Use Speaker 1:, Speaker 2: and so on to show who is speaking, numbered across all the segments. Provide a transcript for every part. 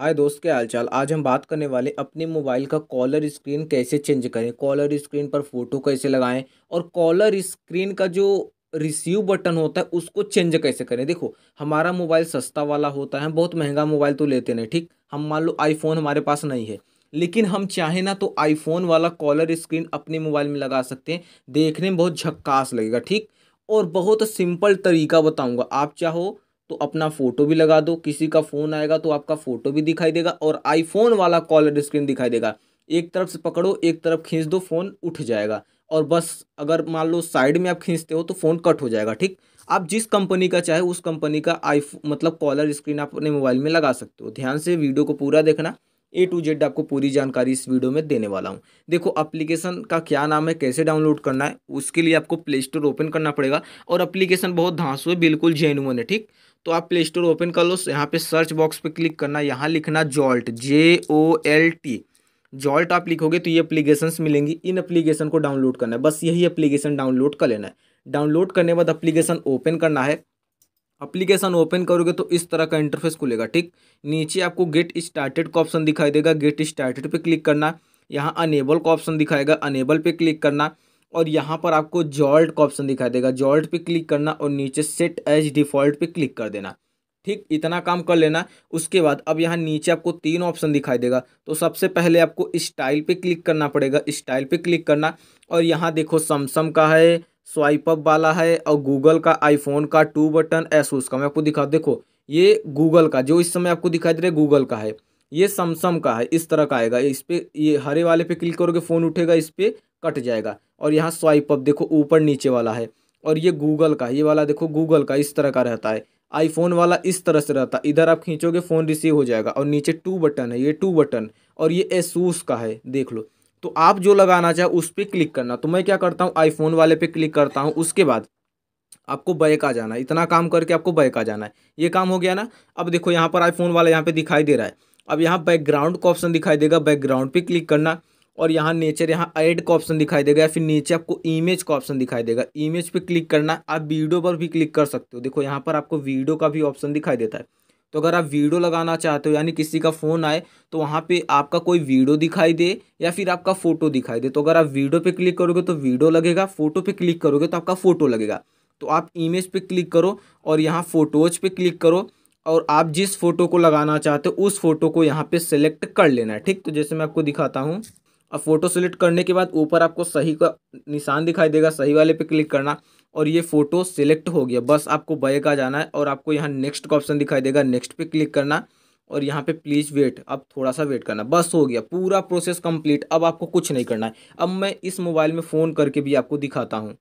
Speaker 1: हाय दोस्त क्या हालचाल आज हम बात करने वाले अपने मोबाइल का कॉलर स्क्रीन कैसे चेंज करें कॉलर स्क्रीन पर फ़ोटो कैसे लगाएं और कॉलर स्क्रीन का जो रिसीव बटन होता है उसको चेंज कैसे करें देखो हमारा मोबाइल सस्ता वाला होता है बहुत महंगा मोबाइल तो लेते नहीं ठीक हम मान लो आईफोन हमारे पास नहीं है लेकिन हम चाहें ना तो आईफोन वाला कॉलर स्क्रीन अपने मोबाइल में लगा सकते हैं देखने में बहुत झक्कास लगेगा ठीक और बहुत सिंपल तरीका बताऊँगा आप चाहो तो अपना फ़ोटो भी लगा दो किसी का फ़ोन आएगा तो आपका फ़ोटो भी दिखाई देगा और आईफोन वाला कॉलर स्क्रीन दिखाई देगा एक तरफ से पकड़ो एक तरफ खींच दो फ़ोन उठ जाएगा और बस अगर मान लो साइड में आप खींचते हो तो फ़ोन कट हो जाएगा ठीक आप जिस कंपनी का चाहे उस कंपनी का आई मतलब कॉलर स्क्रीन आप अपने मोबाइल में लगा सकते हो ध्यान से वीडियो को पूरा देखना ए टू जेड आपको पूरी जानकारी इस वीडियो में देने वाला हूँ देखो एप्लीकेशन का क्या नाम है कैसे डाउनलोड करना है उसके लिए आपको प्ले स्टोर ओपन करना पड़ेगा और एप्लीकेशन बहुत धांसू है बिल्कुल जेनुअन है ठीक तो आप प्ले स्टोर ओपन कर लो यहाँ पे सर्च बॉक्स पे क्लिक करना यहाँ लिखना Jolt J O L T Jolt आप लिखोगे तो ये अप्लीकेशन मिलेंगी इन अप्लीकेशन को डाउनलोड करना है बस यही अप्लीकेशन डाउनलोड कर लेना है डाउनलोड करने बाद अप्लीकेशन ओपन करना है अप्लीकेशन ओपन करोगे तो इस तरह का इंटरफेस खुलेगा ठीक नीचे आपको गेट स्टार्टेड का ऑप्शन दिखाई देगा गेट स्टार्टेड पे क्लिक करना यहाँ अनेबल का ऑप्शन दिखाएगा अनेबल पे क्लिक करना और यहाँ पर आपको जॉल्ट का ऑप्शन दिखाई देगा जॉल्ट पे क्लिक करना और नीचे सेट एज डिफ़ॉल्ट पे क्लिक कर देना ठीक इतना काम कर लेना उसके बाद अब यहाँ नीचे आपको तीन ऑप्शन दिखाई देगा तो सबसे पहले आपको स्टाइल पे क्लिक करना पड़ेगा स्टाइल पे क्लिक करना और यहाँ देखो समसम का है स्वाइप अप वाला है और गूगल का आईफोन का टू बटन एसूस का मैं आपको दिखा देखो ये गूगल का जो इस समय आपको दिखाई दे रहा है गूगल का है ये समसम का है इस तरह का आएगा इस पर ये हरे वाले पे क्लिक करोगे फ़ोन उठेगा इस पर कट जाएगा और यहाँ स्वाइप अप देखो ऊपर नीचे वाला है और ये गूगल का ये वाला देखो गूगल का इस तरह का रहता है आईफोन वाला इस तरह से रहता है इधर आप खींचोगे फ़ोन रिसीव हो जाएगा और नीचे टू बटन है ये टू बटन और ये एसूस का है देख लो तो आप जो लगाना चाहे उस पर क्लिक करना तो मैं क्या करता हूँ आईफोन वाले पे क्लिक करता हूँ उसके बाद आपको बैक आ जाना है इतना काम करके आपको बैक आ जाना है ये काम हो गया ना अब देखो यहाँ पर आईफोन वाला यहाँ पे दिखाई दे रहा है अब यहाँ बैकग्राउंड का ऑप्शन दिखाई देगा बैकग्राउंड पे क्लिक करना और यहाँ नेचर यहाँ ऐड का ऑप्शन दिखाई देगा या फिर नीचे आपको इमेज का ऑप्शन दिखाई देगा इमेज पे क्लिक करना है आप वीडियो पर भी क्लिक कर सकते हो देखो यहाँ पर आपको वीडियो का भी ऑप्शन दिखाई देता है तो अगर आप वीडियो लगाना चाहते हो यानी किसी का फ़ोन आए तो वहाँ पे आपका कोई वीडियो दिखाई दे या फिर आपका फ़ोटो दिखाई दे तो अगर आप वीडियो पे क्लिक करोगे तो वीडियो लगेगा फ़ोटो पे क्लिक करोगे तो आपका फ़ोटो लगेगा तो आप इमेज पे क्लिक करो और यहाँ फ़ोटोज़ पे क्लिक करो और आप जिस फ़ोटो को लगाना चाहते हो उस फ़ोटो को यहाँ पर सेलेक्ट कर लेना है ठीक तो जैसे मैं आपको दिखाता हूँ अब फोटो सेलेक्ट करने के बाद ऊपर आपको सही का निशान दिखाई देगा सही वाले पे क्लिक करना और ये फ़ोटो सेलेक्ट हो गया बस आपको बैक आ जाना है और आपको यहाँ नेक्स्ट का ऑप्शन दिखाई देगा नेक्स्ट पे क्लिक करना और यहाँ पे प्लीज़ वेट अब थोड़ा सा वेट करना बस हो गया पूरा प्रोसेस कंप्लीट अब आपको कुछ नहीं करना है अब मैं इस मोबाइल में फ़ोन करके भी आपको दिखाता हूँ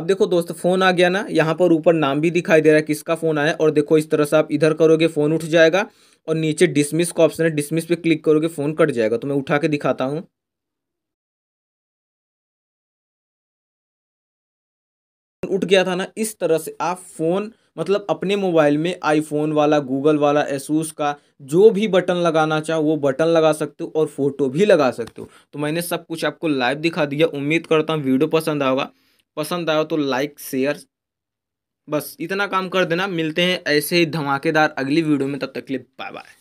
Speaker 1: अब देखो दोस्त फ़ोन आ गया ना यहाँ पर ऊपर नाम भी दिखाई दे रहा है किसका फ़ोन आया और देखो इस तरह से आप इधर करोगे फ़ोन उठ जाएगा और नीचे डिसमिस का ऑप्शन है डिसमिस पे क्लिक करोगे फ़ोन कट जाएगा तो मैं उठा के दिखाता हूँ उठ गया था ना इस तरह से आप फ़ोन मतलब अपने मोबाइल में आईफोन वाला गूगल वाला एसूस का जो भी बटन लगाना चाहो वो बटन लगा सकते हो और फ़ोटो भी लगा सकते हो तो मैंने सब कुछ आपको लाइव दिखा दिया उम्मीद करता हूँ वीडियो पसंद आएगा पसंद आया तो लाइक शेयर बस इतना काम कर देना मिलते हैं ऐसे ही धमाकेदार अगली वीडियो में तब तक के लिए बाय बाय